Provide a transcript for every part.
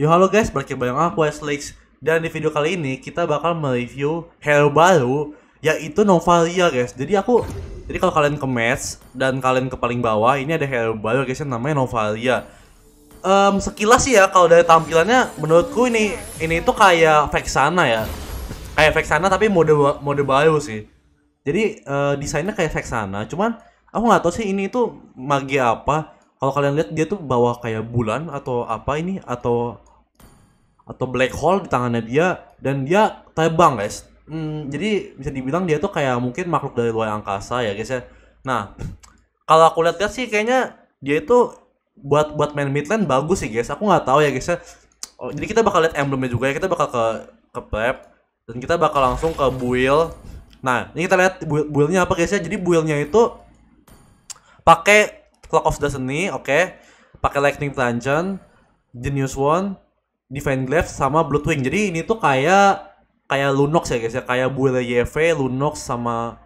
Yo halo guys, balik bareng aku Weslix Dan di video kali ini kita bakal mereview hero baru Yaitu Novaria guys Jadi aku, jadi kalau kalian ke match dan kalian ke paling bawah Ini ada hero baru guys yang namanya Novaria um, Sekilas sih ya kalau dari tampilannya menurutku ini Ini itu kayak Vexana ya Kayak Vexana tapi mode, mode baru sih Jadi uh, desainnya kayak Vexana Cuman aku nggak tahu sih ini itu magi apa kalau kalian lihat dia tuh bawah kayak bulan atau apa ini atau atau black hole di tangannya dia dan dia terbang guys hmm, jadi bisa dibilang dia tuh kayak mungkin makhluk dari luar angkasa ya guys ya nah kalau aku lihat sih kayaknya dia itu buat buat main midland bagus sih guys aku nggak tahu ya guys ya oh, jadi kita bakal lihat emblemnya juga ya kita bakal ke ke prep dan kita bakal langsung ke build nah ini kita lihat build buildnya apa guys ya jadi buildnya itu pakai clock of destiny oke okay? pakai lightning dungeon genius one Divine Glaive sama Bloodwing. Jadi ini tuh kayak kayak Lunox ya guys ya, kayak Buile YV, Lunox sama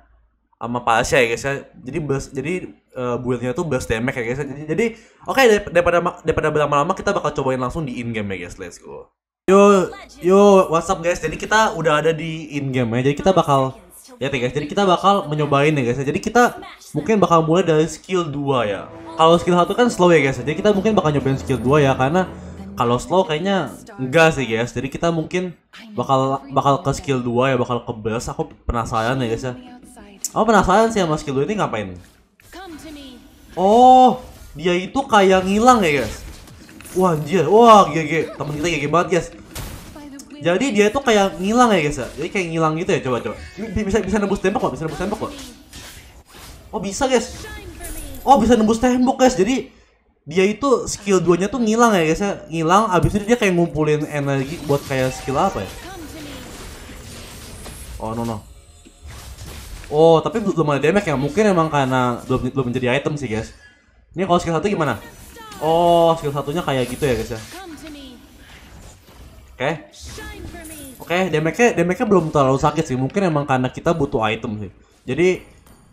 sama Pasha ya guys ya. Jadi bus, jadi uh, eh, build tuh burst damage ya guys. Ya. Jadi, jadi oke okay, daripada daripada berlama-lama kita bakal cobain langsung di in game ya guys. Let's go. Yo yo what's up guys. Jadi kita udah ada di in game ya. Jadi kita bakal ya guys. Jadi kita bakal mencobain ya guys. Ya. Jadi kita mungkin bakal mulai dari skill 2 ya. Kalau skill 1 kan slow ya guys. Ya. Jadi kita mungkin bakal nyobain skill 2 ya karena kalau slow kayaknya enggak sih guys jadi kita mungkin bakal bakal ke skill 2 ya bakal ke burst. aku penasaran ya guys ya aku penasaran sih sama skill 2 ini ngapain oh dia itu kayak ngilang ya guys wah anjir wah GG temen kita GG banget guys jadi dia itu kayak ngilang ya guys ya jadi kayak ngilang gitu ya coba coba bisa bisa nembus tembok kok bisa nembus tembok kok oh bisa guys oh bisa nembus tembok guys jadi dia itu skill duanya tuh ngilang ya guys ya ngilang abis itu dia kayak ngumpulin energi buat kayak skill apa ya oh no no oh tapi belum ada damage ya mungkin emang karena belum belum menjadi item sih guys ini kalau skill satu gimana oh skill satunya kayak gitu ya guys ya oke okay. oke okay, damage-nya damage-nya belum terlalu sakit sih mungkin emang karena kita butuh item sih jadi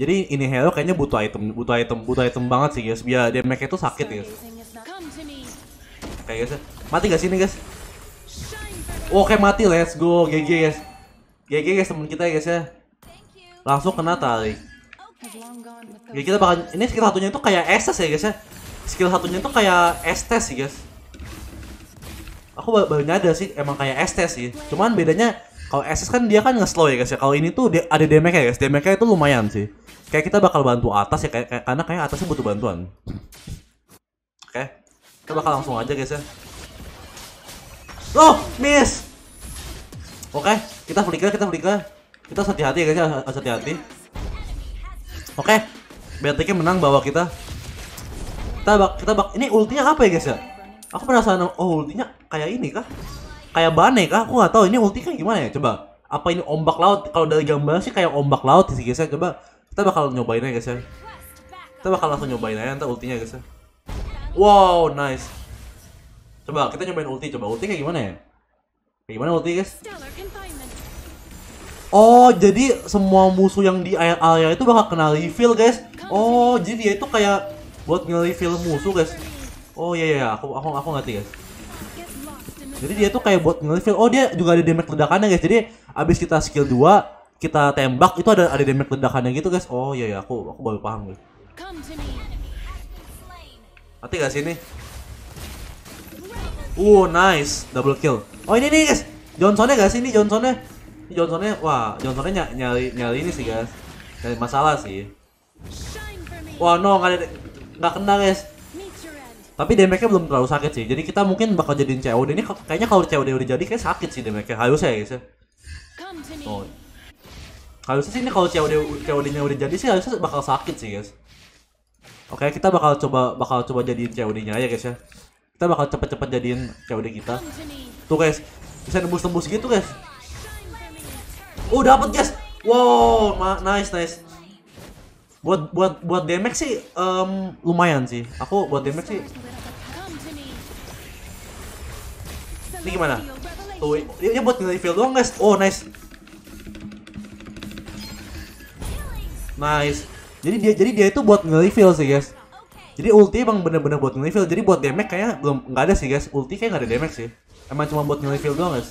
jadi ini Hero kayaknya butuh item, butuh item, butuh item banget sih guys. Biar damage itu sakit guys. Oke guys, mati gak sih ini guys? Oke mati, let's go, GG guys. GG guys teman kita guys ya. Langsung kena tarik. Jadi kita bakal ini skill satunya itu kayak SS ya guys ya. Skill satunya itu kayak estes sih guys. Aku baru nyadar sih emang kayak estes sih. Cuman bedanya kalau SS kan dia kan nge-slow ya guys ya. Kalau ini tuh ada damage ya guys. Damage-nya itu lumayan sih kayak kita bakal bantu atas ya kayak, kayak karena kayak atasnya butuh bantuan oke okay. kita bakal langsung aja guys ya loh miss oke okay. kita flicker kita flicker kita hati-hati ya guys ya hati-hati oke okay. BTK menang bawa kita kita bak kita bak ini ultinya apa ya guys ya aku penasaran oh ultinya kayak ini kah kayak bane kah aku nggak tahu ini ulti kayak gimana ya coba apa ini ombak laut kalau dari gambar sih kayak ombak laut sih guys ya coba kita bakal nyobain aja guys ya. Kita bakal langsung nyobain aja ntar ultinya guys ya. Wow, nice. Coba kita nyobain ulti, coba ulti kayak gimana ya? Kayak gimana ulti guys? Oh, jadi semua musuh yang di area itu bakal kena refill, guys. Oh, jadi dia itu kayak buat nge-refill musuh, guys. Oh iya, iya iya, aku aku aku ngerti, guys. Jadi dia itu kayak buat nge-refill. Oh, dia juga ada damage ledakannya, guys. Jadi abis kita skill 2, kita tembak itu ada ada damage ledakannya gitu guys oh iya ya aku aku baru paham guys mati gak sih ini uh nice double kill oh ini nih guys Johnsonnya gak sih ini Johnsonnya Johnsonnya wah Johnsonnya nyali nyali ini sih guys nyali masalah sih wah no nggak nggak kena guys tapi damage-nya belum terlalu sakit sih jadi kita mungkin bakal jadiin COD ini kayaknya kalau COD udah jadi kayak sakit sih damage-nya harusnya ya guys ya oh harusnya sih ini kalau COD COD-nya udah jadi sih harusnya bakal sakit sih guys oke kita bakal coba bakal coba jadiin COD-nya aja guys ya kita bakal cepet-cepet jadiin COD kita tuh guys bisa nembus-nembus gitu guys oh dapat guys wow nice nice buat buat buat damage sih um, lumayan sih aku buat damage sih ini gimana tuh ini buat nge feel doang guys oh nice Nice. Jadi dia jadi dia itu buat nge-refill sih, guys. Jadi ulti emang bener-bener buat nge-refill. Jadi buat damage kayaknya belum nggak ada sih, guys. Ulti kayak nggak ada damage sih. Emang cuma buat nge-refill doang, guys.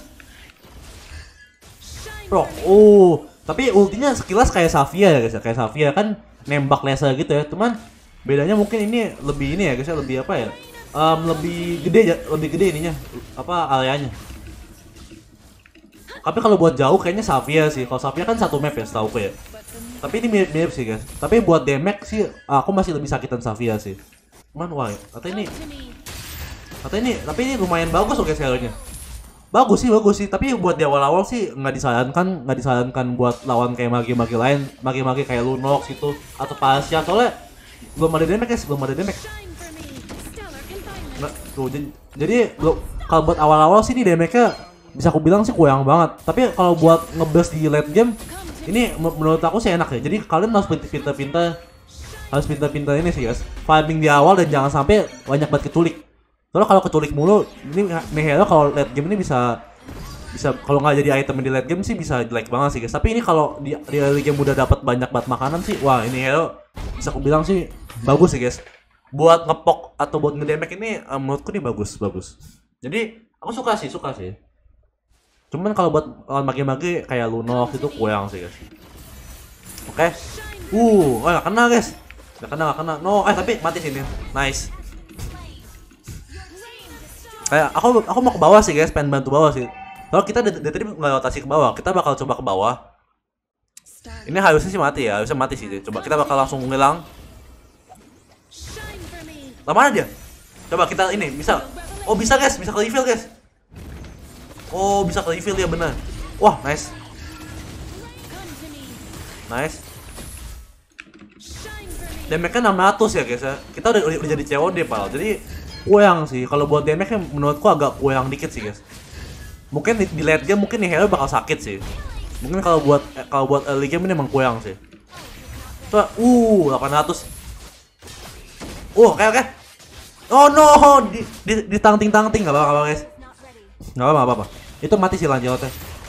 Bro, oh, tapi ultinya sekilas kayak Safia ya, guys. Ya. Kayak Safia kan nembak Lesa gitu ya. Cuman bedanya mungkin ini lebih ini ya, guys. Ya. Lebih apa ya? Um, lebih gede ya, lebih gede ininya. Apa areanya? Tapi kalau buat jauh kayaknya Safia sih. Kalau Safia kan satu map ya, setahu ya. Tapi ini mirip-mirip sih guys. Tapi buat damage sih ah, aku masih lebih sakitan Safia sih. Cuman why kata ini kata ini tapi ini lumayan bagus loh guys Bagus sih, bagus sih. Tapi buat di awal-awal sih nggak disarankan, nggak disarankan buat lawan kayak magi-magi lain, magi-magi kayak Lunox itu atau Pasha. Soalnya belum ada damage guys, belum ada damage. nah, tuh, jadi kalau buat awal-awal sih ini damage-nya bisa aku bilang sih kurang banget. Tapi kalau buat ngebes di late game ini menurut aku sih enak ya jadi kalian harus pinter-pinter harus pinter-pinter ini sih guys farming di awal dan jangan sampai banyak banget keculik soalnya kalau keculik mulu ini nih hero ya, kalau late game ini bisa bisa kalau nggak jadi item di late game sih bisa jelek banget sih guys tapi ini kalau di, di early game udah dapat banyak banget makanan sih wah ini hero ya, bisa aku bilang sih bagus sih guys buat ngepok atau buat ngedemek ini eh, menurutku ini bagus bagus jadi aku suka sih suka sih Cuman kalau buat lawan mage-mage kayak Lunox itu kurang sih guys. Oke. Okay. Uh, oh gak kena guys. Gak kena, gak kena. No, eh tapi mati sini. Nice. Kayak aku aku mau ke bawah sih guys, pengen bantu bawah sih. Kalau kita dari, dari tadi nggak rotasi ke bawah, kita bakal coba ke bawah. Ini harusnya sih mati ya, harusnya mati sih. Coba kita bakal langsung ngilang. Lama dia? Coba kita ini, misal, Oh bisa guys, bisa ke reveal guys. Oh, bisa ke evil ya benar. Wah, nice. Nice. Damage-nya 600 ya guys ya. Kita udah, udah, udah jadi COD pal. Jadi kurang sih. Kalau buat damage-nya menurutku agak kurang dikit sih guys. Mungkin di, di late game mungkin nih hero bakal sakit sih. Mungkin kalau buat eh, kalau buat early game ini emang kurang sih. Wah uh, 800. Uh, oke okay, oke. Okay. Oh no, di, di, di tangting-tangting nggak apa-apa guys. Gak apa-apa, apa-apa. Itu mati sih lanjutnya, Oke,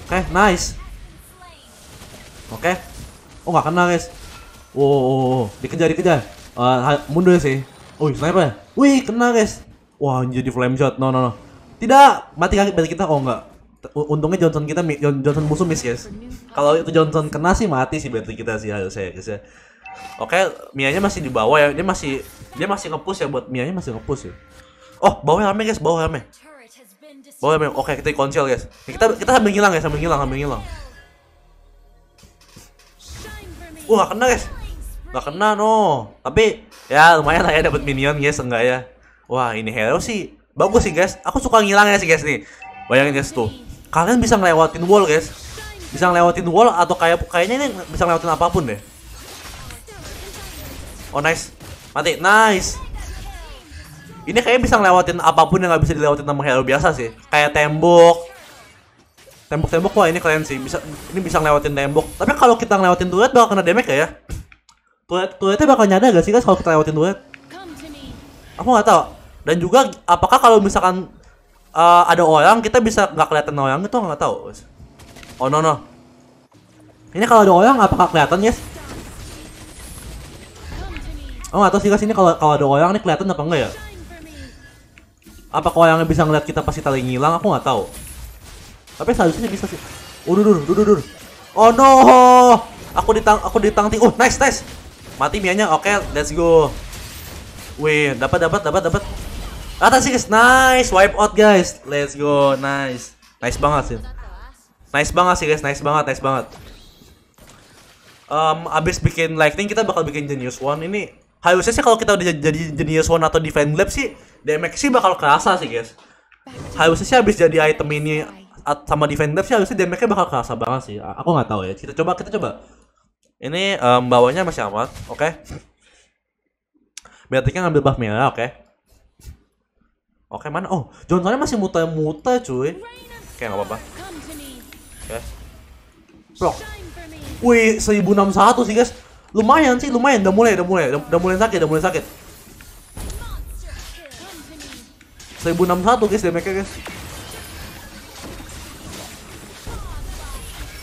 okay, nice. Oke. Okay. Oh, gak kena, guys. oh, oh, oh. dikejar, dikejar. Uh, mundur sih. Wih, oh, sniper. Wih, kena, guys. Wah, jadi flame shot. No, no, no. Tidak, mati kaki berarti kita. Oh, enggak. Untungnya Johnson kita Johnson musuh miss, guys. Kalau itu Johnson kena sih mati sih berarti kita sih harus saya, ya, guys ya. Oke, Mia Mianya masih di bawah ya. Dia masih dia masih ngepush ya buat Mianya masih ngepush ya. Oh, bawah rame guys, bawah rame. Boleh memang. Oke, kita konsil guys. Kita kita sambil ngilang ya, sambil ngilang, sambil ngilang. Wah, kena, guys. Gak kena, no. Tapi ya lumayan lah ya dapat minion, guys, enggak ya. Wah, ini hero sih bagus sih, guys. Aku suka ngilang ya sih, guys nih. Bayangin guys tuh. Kalian bisa ngelewatin wall, guys. Bisa ngelewatin wall atau kayak kayaknya ini bisa ngelewatin apapun deh. Oh, nice. Mati. Nice ini kayaknya bisa ngelewatin apapun yang nggak bisa dilewatin sama hero biasa sih kayak tembok tembok-tembok wah ini keren sih bisa ini bisa ngelewatin tembok tapi kalau kita ngelewatin turret bakal kena damage ya turret turretnya bakal nyadar gak sih guys kalau kita lewatin turret aku nggak tahu dan juga apakah kalau misalkan uh, ada orang kita bisa nggak kelihatan orang itu nggak tahu oh no no ini kalau ada orang apakah kelihatan yes Oh nggak tahu sih guys ini kalau kalau ada orang ini kelihatan apa enggak ya? apa yang bisa ngeliat kita pasti tali ngilang aku nggak tahu tapi seharusnya bisa sih udur oh, udur udur udur, oh no aku ditang aku ditangti oh nice nice mati mianya oke okay, let's go wih dapat dapat dapat dapat atas sih guys nice wipe out guys let's go nice nice banget sih nice banget sih guys nice banget nice banget um, abis bikin lightning kita bakal bikin genius one ini harusnya sih kalau kita udah jadi genius one atau defend lab sih damage sih bakal kerasa sih guys harusnya sih habis jadi item ini sama defender sih harusnya damage-nya bakal kerasa banget sih aku nggak tahu ya kita coba kita coba ini um, bawahnya masih aman oke okay? kan ngambil buff merah oke okay? oke okay, mana oh Johnsonnya masih muter-muter cuy oke okay, apa-apa oke okay. Bro. wih 1061 sih guys lumayan sih lumayan udah mulai udah mulai udah mulai sakit udah mulai sakit 1061 guys damage-nya guys.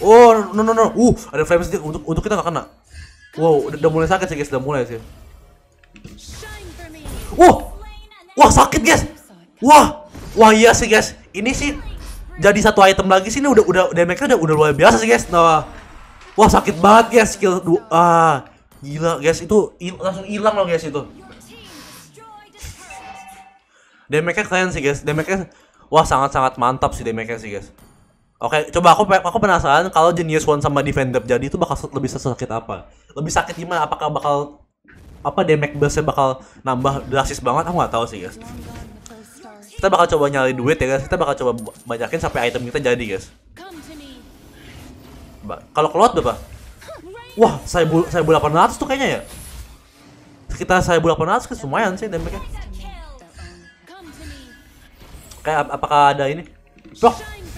Oh, no no no. Uh, ada flame stick untuk untuk kita nggak kena. Wow, udah, udah mulai sakit sih guys, udah mulai sih. Wow. Wah, sakit guys. Wah. Wah, iya sih guys. Ini sih jadi satu item lagi sih ini udah udah damage-nya udah, udah luar biasa sih guys. Nah, wah sakit banget guys skill 2. Ah, gila guys itu langsung hilang loh guys itu damage-nya keren sih guys damage-nya wah sangat-sangat mantap sih damage-nya sih guys Oke, coba aku aku penasaran kalau Genius One sama Defender jadi itu bakal lebih sesakit apa? Lebih sakit gimana? Apakah bakal apa damage burst bakal nambah drastis banget? Aku nggak tahu sih, guys. Kita bakal coba nyari duit ya, guys. Kita bakal coba banyakin sampai item kita jadi, guys. Kalau keluar berapa? Wah, saya bu saya tuh kayaknya ya. Kita saya 1800 lumayan sih damage-nya. Kayak apakah ada ini? Bro,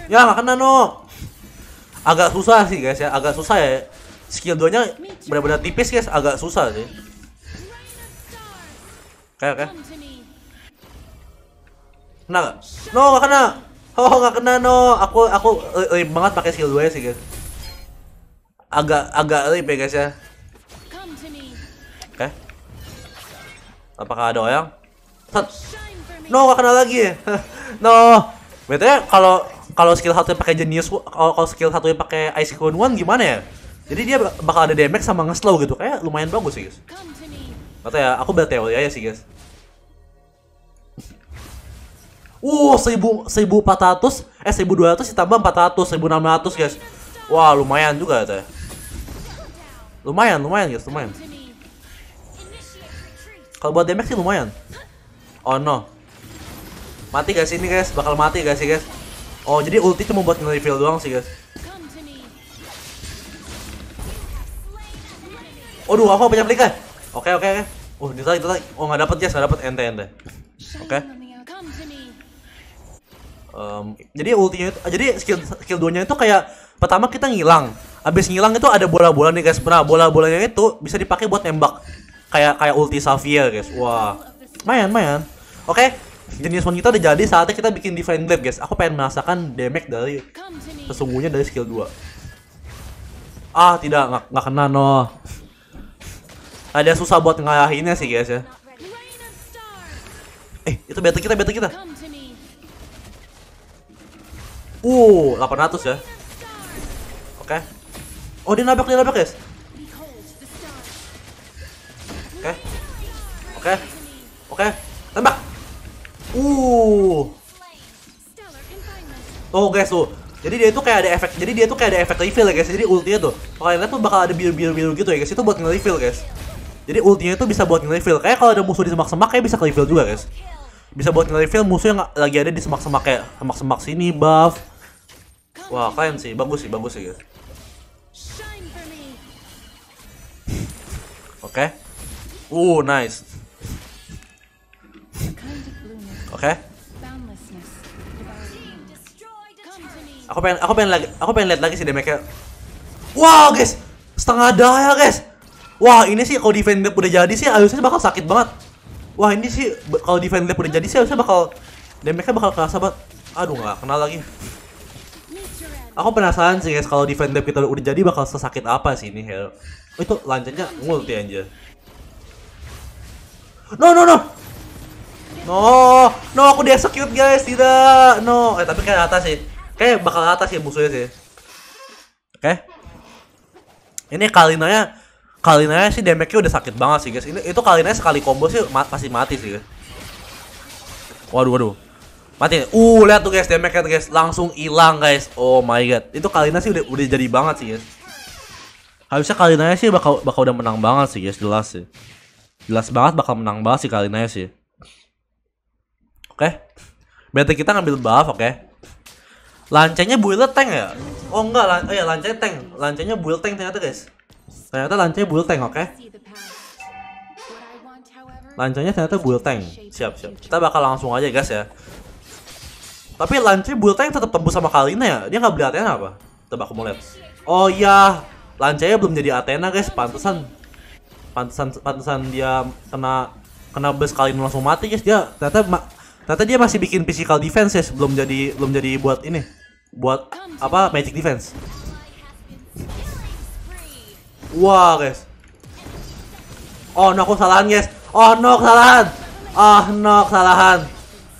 ya kena no. Agak susah sih guys ya, agak susah ya. Skill 2-nya benar-benar tipis guys, agak susah sih. Kayak kayak. Kena gak? No, gak kena. Oh, gak kena no. Aku aku eh, banget pakai skill 2 sih guys. Agak agak lip ya guys ya. Oke. Okay. Apakah ada orang? No, gak kena lagi. no betulnya kalau kalau skill satu pakai genius kalau skill satu pakai ice cone one gimana ya jadi dia bakal ada damage sama ngeslow gitu kayak lumayan bagus sih guys kata ya aku berteori aja sih guys Uh, 1000 1400 eh 1200 ditambah 400 1600 guys. Wah, lumayan juga ya. Lumayan, lumayan guys, lumayan. Kalau buat damage sih lumayan. Oh no. Mati gak sih ini guys? Bakal mati gak sih guys? Oh jadi ulti cuma buat nge-reveal doang sih guys Aduh apa banyak guys. Oke oke oke uh, Oh itu lagi Oh gak dapet guys gak dapet ente ente Oke Jadi ultinya itu Jadi skill, skill 2 nya itu kayak Pertama kita ngilang Abis ngilang itu ada bola-bola nih guys Nah bola-bolanya itu bisa dipakai buat nembak Kayak kayak ulti Safia guys Wah Mayan mayan Oke jenis wanita kita udah jadi saatnya kita bikin divine blade guys aku pengen merasakan damage dari sesungguhnya dari skill 2 ah tidak nggak kena no ada susah buat ngalahinnya sih guys ya eh itu battle kita battle kita Uh, 800 ya. Oke. Okay. Oh, dia nabrak, dia nabrak, guys. Oke. Okay. Oke. Okay. Oke. Tembak. Uh. Tuh oh, guys tuh. Jadi dia tuh kayak ada efek, jadi dia tuh kayak ada efek refill ya guys. Jadi ultinya tuh, kalau lihat tuh bakal ada biru-biru-biru gitu ya guys. Itu buat nge-refill guys. Jadi ultinya itu bisa buat nge-refill. Kayak kalau ada musuh di semak-semak kayak bisa nge-refill juga guys. Bisa buat nge-refill musuh yang lagi ada di semak-semak kayak semak-semak sini buff. Wah, keren sih. Bagus sih, bagus sih guys. Oke. Okay. Uh, nice. Oke. Okay. Aku pengen aku pengen lagi aku pengen lihat lagi sih damage-nya. Wow, guys. Setengah daya, guys. Wah, ini sih kalau defend lab udah jadi sih harusnya bakal sakit banget. Wah, ini sih kalau defend lab udah jadi sih harusnya bakal damage-nya bakal kerasa banget. Aduh, nggak kenal lagi. Aku penasaran sih guys kalau defend lab kita udah jadi bakal sesakit apa sih ini hero. Oh, itu lancarnya ngulti ya, anjir. No no no. No, no aku di execute guys, tidak. No, eh tapi kayak atas sih. Kayak bakal atas ya musuhnya sih. Oke. Okay. Ini Kalinanya Kalinanya sih damage-nya udah sakit banget sih guys. Ini itu Kalinanya sekali combo sih ma pasti mati sih. Guys. Waduh, waduh. Mati. Uh, lihat tuh guys damage-nya guys, langsung hilang guys. Oh my god. Itu Kalinanya sih udah udah jadi banget sih guys. Harusnya Kalinanya sih bakal bakal udah menang banget sih guys, jelas sih. Jelas banget bakal menang banget sih Kalinanya sih. Oke. Okay? Berarti kita ngambil buff, oke. Okay? lancenya build tank ya? Oh enggak, lan oh ya lancenya tank. Lancenya build tank ternyata, guys. Ternyata lancenya build tank, oke. Okay? lancenya ternyata build tank. Siap, siap. Kita bakal langsung aja, guys ya. Tapi lancenya build tank tetap tembus sama Kalina ya? Dia nggak beli Athena apa? Coba aku mau lihat. Oh iya, lancenya belum jadi Athena, guys. Pantesan pantesan pantesan dia kena kena bus Kalina langsung mati, guys. Dia ternyata Ternyata dia masih bikin physical defense ya sebelum jadi belum jadi buat ini. Buat apa? Magic defense. Wah, wow, guys. Oh, no aku kesalahan, guys. Oh, no kesalahan. Oh, no kesalahan.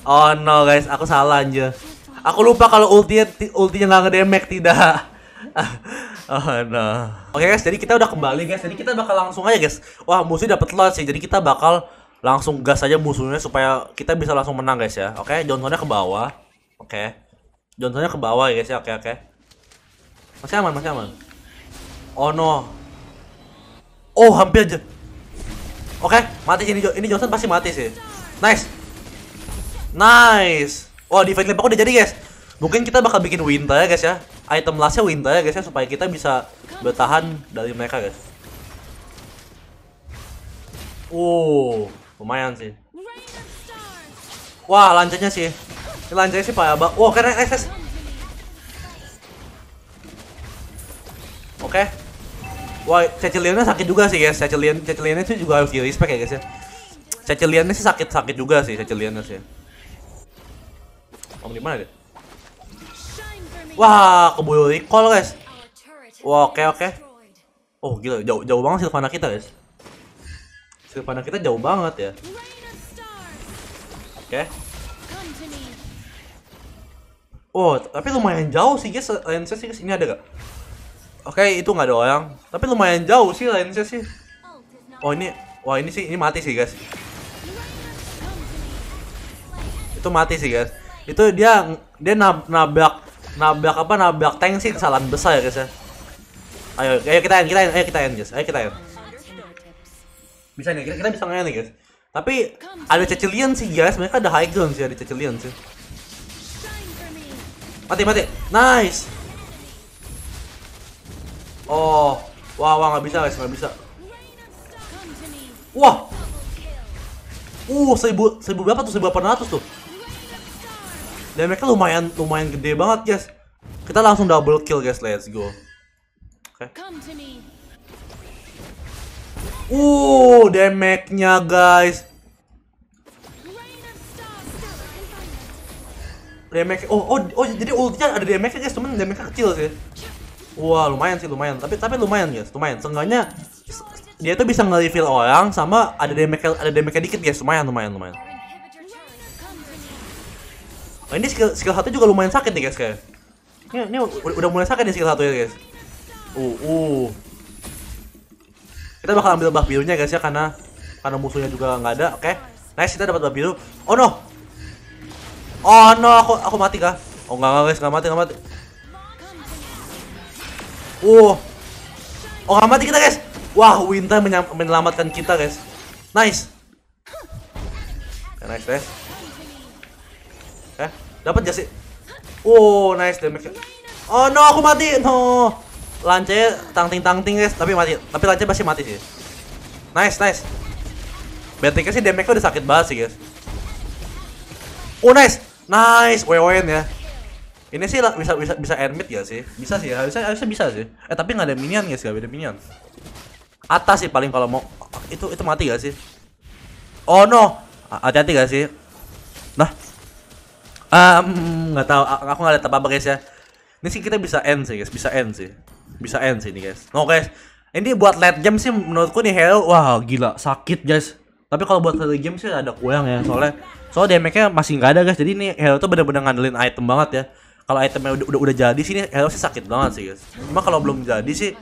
Oh, no guys, aku salah aja. Aku lupa kalau ultinya ultinya nggak ngedemek tidak. Oh no. Oke okay, guys, jadi kita udah kembali guys. Jadi kita bakal langsung aja guys. Wah musuh dapat loss sih. Jadi kita bakal langsung gas aja musuhnya supaya kita bisa langsung menang guys ya. Oke, okay? Johnsonnya ke bawah. Oke. Okay. Johnsonnya ke bawah ya guys ya. Oke, okay, oke. Okay. Masih aman, masih aman. Oh no. Oh, hampir aja. Oke, okay, mati sini ini Johnson pasti mati sih. Nice. Nice. Oh, di fight aku udah jadi guys. Mungkin kita bakal bikin winter ya guys ya. Item lastnya winter ya guys ya supaya kita bisa bertahan dari mereka guys. Oh. Lumayan sih. Wah, lanjutnya sih. lanjutnya sih parah banget. Wah, keren SS. Eh, eh. Oke. Wah, Wah, Ceciliannya sakit juga sih, guys. Cecilian Ceciliannya itu juga harus di-respect ya, guys ya. Ceciliannya sih sakit-sakit juga sih Ceciliannya sih. Om gimana deh? Wah, keburu recall, guys. Wah, oke oke. Oh, gila, jauh jauh banget Silvana kita, guys skill pandang kita jauh banget ya oke okay. Oh, tapi lumayan jauh sih guys lensnya sih guys. Ini ada gak? Oke, okay, itu nggak ada orang. Tapi lumayan jauh sih lensnya sih. Oh ini, wah ini sih ini mati sih guys. Itu mati sih guys. Itu dia dia nab, nabak nabrak apa nabak tank sih kesalahan besar ya guys ya. Ayo, ayo kita end, kita end, ayo kita end guys, ayo kita end bisa nih kita, kita bisa nanya nih guys tapi ada cecilian sih guys mereka ada high ground sih ada cecilian sih mati mati nice oh wah wah nggak bisa guys nggak bisa wah uh seribu seribu berapa tuh seribu delapan ratus tuh dan mereka lumayan lumayan gede banget guys kita langsung double kill guys let's go oke okay. Uh, damage-nya guys. Damage oh oh oh jadi ultinya ada damage guys, cuman damage-nya kecil sih. Wah, lumayan sih, lumayan. Tapi tapi lumayan guys, lumayan. Seenggaknya dia tuh bisa nge refill orang sama ada damage ada damage dikit guys, lumayan lumayan lumayan. Oh, ini skill skill satu juga lumayan sakit nih guys kayak. Ini, ini udah mulai sakit nih skill satu ya guys. Uh uh. Kita bakal ambil buff birunya guys ya karena karena musuhnya juga nggak ada. Oke. Okay. Nice, kita dapat buff biru. Oh no. Oh no, aku aku mati kah? Oh enggak enggak guys, enggak mati, enggak mati. Uh. Oh, nggak mati kita guys. Wah, Winter menyelamatkan kita guys. Nice. Okay, nice, guys. Eh, dapat jasi Oh, nice damage. Oh no, aku mati. No lance tangting tangting guys tapi mati tapi lance pasti mati sih nice nice Bentiknya sih damage udah sakit banget sih guys oh nice nice wewen ya ini sih bisa bisa bisa ermit ya sih bisa sih ya. harusnya harusnya bisa sih eh tapi nggak ada minion guys nggak ada minion atas sih paling kalau mau itu itu mati gak sih oh no hati-hati gak sih nah um, nggak tahu aku nggak lihat apa apa guys ya ini sih kita bisa end sih guys bisa end sih bisa end sih ini guys oke nah, guys ini buat late game sih menurutku nih Halo wah gila sakit guys tapi kalau buat early game sih ada kurang ya soalnya soal damage-nya masih nggak ada guys jadi ini Halo tuh bener-bener ngandelin item banget ya kalau itemnya udah, udah udah jadi sih ini Halo sih sakit banget sih guys cuma kalau belum jadi sih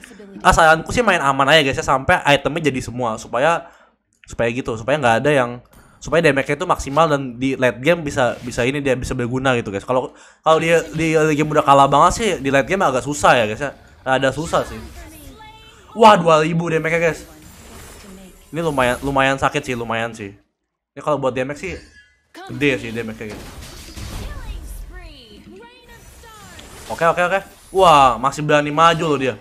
ah saranku sih main aman aja guys ya sampai itemnya jadi semua supaya supaya gitu supaya nggak ada yang supaya damage-nya itu maksimal dan di late game bisa bisa ini dia bisa berguna gitu guys kalau kalau dia di early game udah kalah banget sih di late game agak susah ya guys ya ada susah sih. Wah, 2000 damage ya guys. Ini lumayan lumayan sakit sih, lumayan sih. Ini kalau buat damage sih gede sih damage-nya, guys. Gitu. Oke, oke, oke. Wah, masih berani maju loh dia.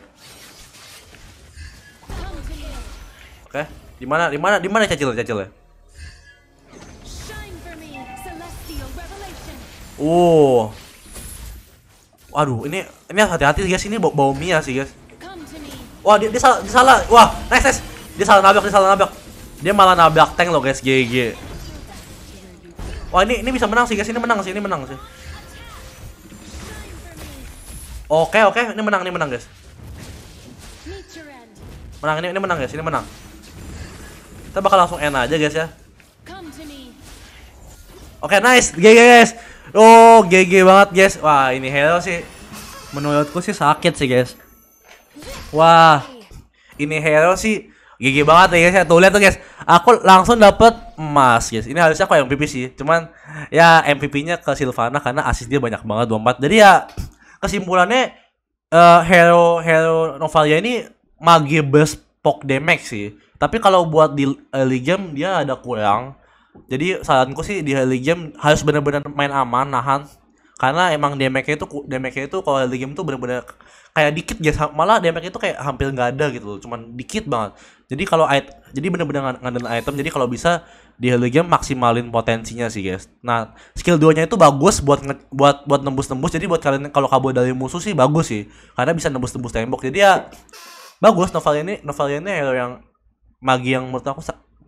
Oke, di mana di mana di mana cacil cacil ya? Oh, Waduh, ini ini hati-hati guys, ini bawa Mia ya sih guys. Wah, dia, dia, salah, dia salah. Wah, nice, nice. Dia salah nabrak, dia salah nabrak. Dia malah nabrak tank loh guys, GG. Wah, ini ini bisa menang sih guys, ini menang sih, ini menang sih. Oke, oke, ini menang, ini menang guys. Menang ini, ini menang guys, ini menang. Kita bakal langsung end aja guys ya. Oke, okay, nice. GG guys. Oh, GG banget, guys. Wah, ini hero sih menurutku sih sakit sih, guys. Wah. Ini hero sih GG banget ya, guys. Ya, tuh lihat tuh, guys. Aku langsung dapet emas, guys. Ini harusnya aku yang MVP sih. Cuman ya MVP-nya ke Silvana karena assist dia banyak banget 24. Jadi ya kesimpulannya uh, Hero Hero Novalia ini mage best pok damage sih. Tapi kalau buat di uh, Legion dia ada kurang jadi saranku sih di early game harus benar-benar main aman nahan karena emang damage-nya itu damage-nya itu kalau early game tuh benar-benar kayak dikit guys malah damage nya itu kayak hampir nggak ada gitu loh cuman dikit banget jadi kalau jadi benar-benar ngandelin item jadi kalau bisa di early game maksimalin potensinya sih guys nah skill duanya itu bagus buat buat buat nembus-nembus jadi buat kalian kalau kabur dari musuh sih bagus sih karena bisa nembus-nembus tembok jadi ya bagus novel ini novel ini hero yang magi yang menurut aku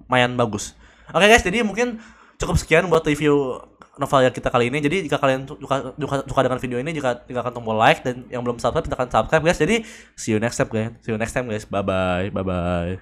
lumayan bagus Oke okay guys, jadi mungkin cukup sekian buat review novel yang kita kali ini. Jadi jika kalian suka, suka, suka dengan video ini, jika tinggalkan tombol like dan yang belum subscribe tekan subscribe guys. Jadi see you next time guys. See you next time guys. Bye bye. Bye bye.